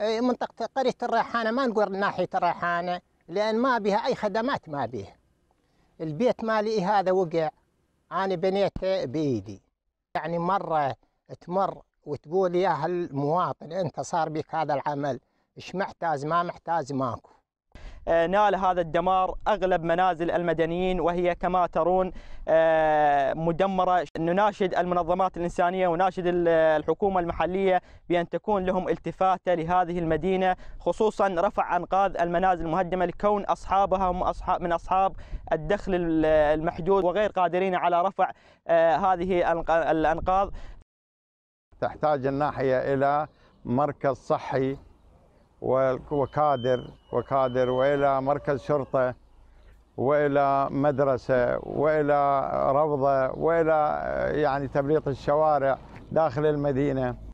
إيه، منطقة قرية الريحانة ما نقول ناحية الريحانة لأن ما بها أي خدمات ما بها البيت مالي إيه هذا وقع أنا بنيته بإيدي يعني مرة تمر وتقول يا هالمواطن أنت صار بك هذا العمل إيش محتاج ما محتاج ماكو آه، نال هذا الدمار أغلب منازل المدنيين وهي كما ترون آه، مدمرة نناشد المنظمات الإنسانية وناشد الحكومة المحلية بأن تكون لهم التفاتة لهذه المدينة خصوصا رفع أنقاض المنازل المهدمة لكون أصحابها هم أصحاب من أصحاب الدخل المحدود وغير قادرين على رفع آه، هذه الأنقاض تحتاج الناحية إلى مركز صحي وكادر وكادر والى مركز شرطه والى مدرسه والى روضه والى يعني تبليط الشوارع داخل المدينه